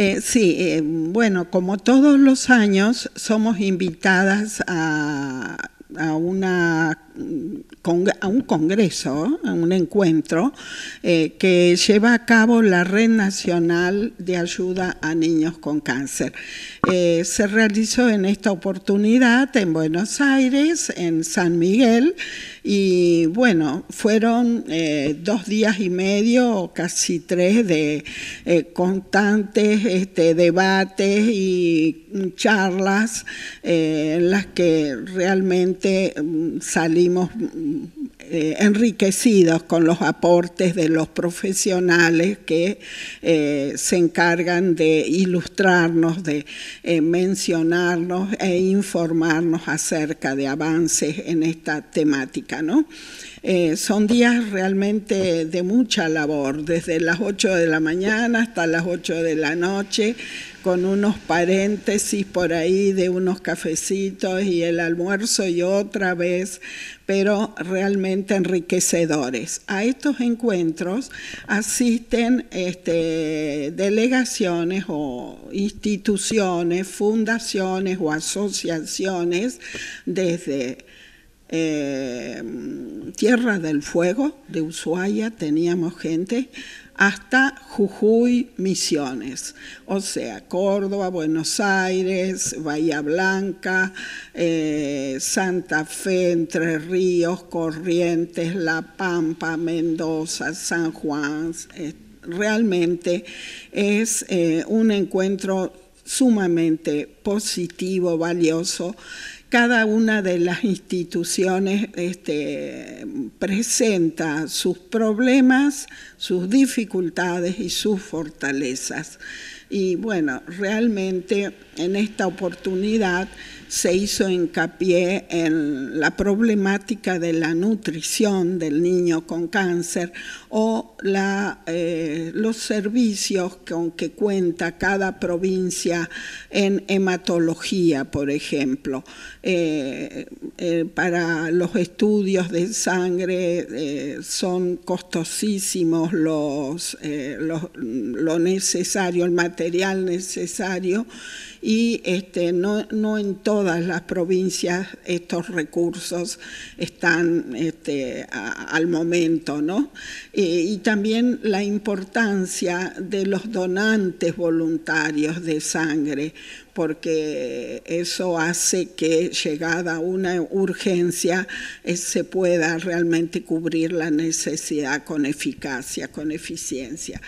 Eh, sí, eh, bueno, como todos los años somos invitadas a, a una a un congreso, a un encuentro eh, que lleva a cabo la Red Nacional de Ayuda a Niños con Cáncer. Eh, se realizó en esta oportunidad en Buenos Aires, en San Miguel, y bueno, fueron eh, dos días y medio casi tres de constantes este, debates y charlas en las que realmente mm, salimos Mm, eh, enriquecidos con los aportes de los profesionales que eh, se encargan de ilustrarnos, de eh, mencionarnos e informarnos acerca de avances en esta temática. ¿no? Eh, son días realmente de mucha labor, desde las 8 de la mañana hasta las 8 de la noche, con unos paréntesis por ahí de unos cafecitos y el almuerzo y otra vez, pero realmente enriquecedores. A estos encuentros asisten este, delegaciones o instituciones, fundaciones o asociaciones desde Em, Tierra del Fuego, de Ushuaia, teníamos gente, hasta Jujuy, Misiones, o sea, Córdoba, Buenos Aires, Bahía Blanca, eh, Santa Fe, Entre Ríos, Corrientes, La Pampa, Mendoza, San Juan. realmente es eh, un encuentro sumamente positivo, valioso cada una de las instituciones este, presenta sus problemas, sus dificultades y sus fortalezas. Y bueno, realmente en esta oportunidad se hizo hincapié en la problemática de la nutrición del niño con cáncer o la, eh, los servicios con que cuenta cada provincia en hematología, por ejemplo, eh, eh, para los estudios de sangre son costosísimos lo necesario, el material material necesario y este, no, no, en todas las provincias estos recursos están este, al momento, ¿no? Eh, y también la importancia de los donantes voluntarios de sangre, porque eso hace que llegada una urgencia eh, se pueda realmente cubrir la necesidad con eficacia, con eficiencia.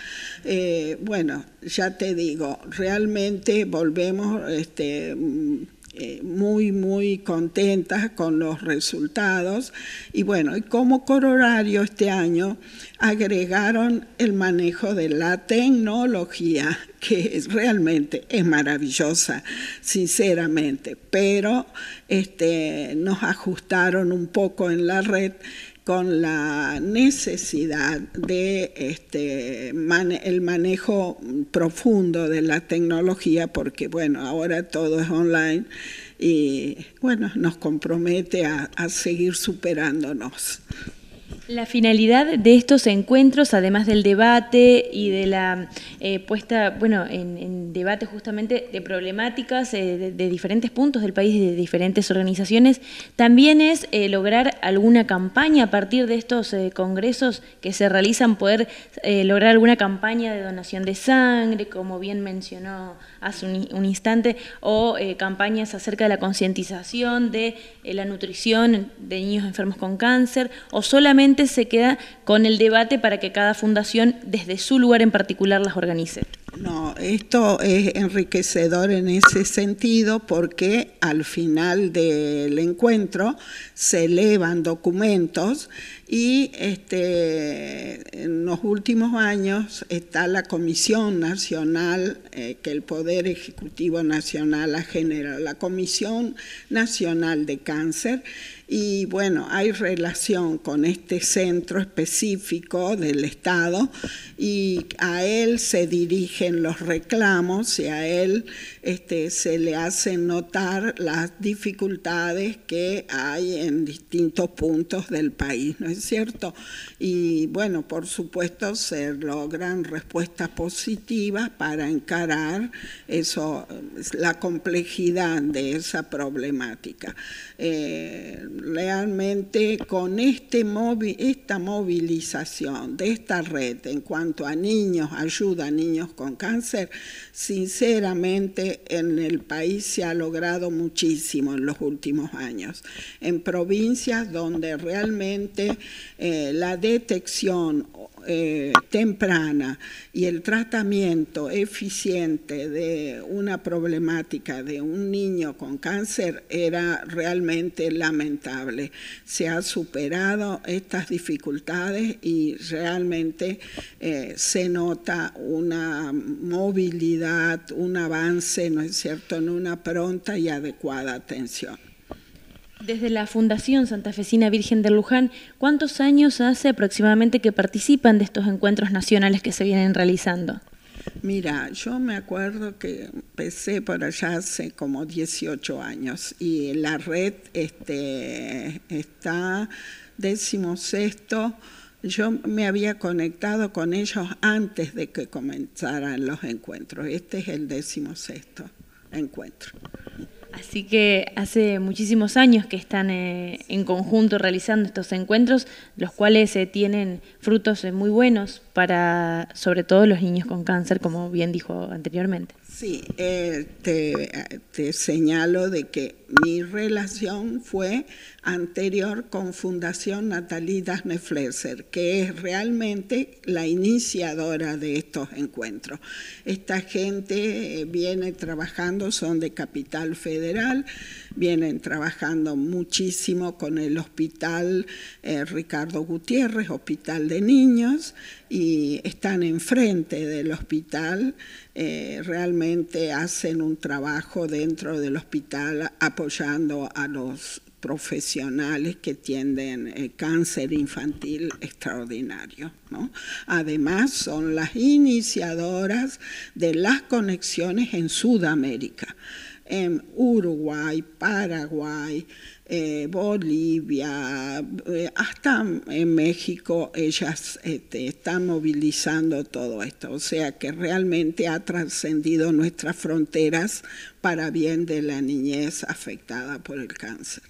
Eh, bueno, ya te digo, realmente volvemos este, mm, eh, muy, muy contentas con los resultados. Y bueno, y como corolario este año agregaron el manejo de la tecnología que realmente es maravillosa, sinceramente, pero este, nos ajustaron un poco en la red con la necesidad de este, el manejo profundo de la tecnología, porque bueno, ahora todo es online y bueno, nos compromete a seguir superándonos. La finalidad de estos encuentros, además del debate y de la eh, puesta, bueno, en, debate justamente de problemáticas eh, de, diferentes puntos del país, y de diferentes organizaciones, también es eh, lograr alguna campaña a partir de estos congresos que se realizan, poder lograr alguna campaña de donación de sangre, como bien mencionó hace un, un instante, o campañas acerca de la concientización de la nutrición de niños enfermos con cáncer, o solamente se queda con el debate para que cada fundación desde su lugar en particular las organice. No, esto es enriquecedor en ese sentido porque al final del encuentro se elevan documentos y este, en los últimos años está la Comisión Nacional eh, que el Poder Ejecutivo Nacional ha generado, la Comisión Nacional de Cáncer. Y bueno, hay relación con este centro específico del Estado y a él se dirige en los reclamos y a él este, se le hacen notar las dificultades que hay en distintos puntos del país, ¿no es cierto? Y bueno, por supuesto se logran respuestas positivas para encarar eso, la complejidad de esa problemática. Eh, realmente con este movi esta movilización de esta red en cuanto a niños, ayuda a niños con cáncer, sinceramente en el país se ha logrado muchísimo en los últimos años. En provincias donde realmente eh, la detección eh, temprana y el tratamiento eficiente de una problemática de un niño con cáncer era realmente lamentable. Se han superado estas dificultades y realmente eh, se nota una movilidad, un avance, ¿no es cierto?, en una pronta y adecuada atención. Desde la Fundación Santa Fecina Virgen de Luján, ¿cuántos años hace aproximadamente que participan de estos encuentros nacionales que se vienen realizando? Mira, yo me acuerdo que empecé por allá hace como 18 años y la red este, está décimo sexto. Yo me había conectado con ellos antes de que comenzaran los encuentros. Este es el décimo sexto encuentro. Así que hace muchísimos años que están eh, en conjunto realizando estos encuentros, los cuales eh, tienen frutos eh, muy buenos para, sobre todo, los niños con cáncer, como bien dijo anteriormente. Sí, te, señalo de que mi relación fue anterior con Fundación Natalí Dasne que es realmente la iniciadora de estos encuentros. Esta gente viene trabajando, son de Capital Federal vienen trabajando muchísimo con el hospital eh, Ricardo Gutiérrez, hospital de niños, y están enfrente del hospital, eh, realmente hacen un trabajo dentro del hospital apoyando a los profesionales que tienden eh, cáncer infantil extraordinario. Además, son las iniciadoras de las conexiones en Sudamérica en em, Uruguay, Paraguay, eh, Bolivia, eh, hasta en México, ellas este, están movilizando todo esto. O sea que realmente ha trascendido nuestras fronteras para bien de la niñez afectada por el cáncer.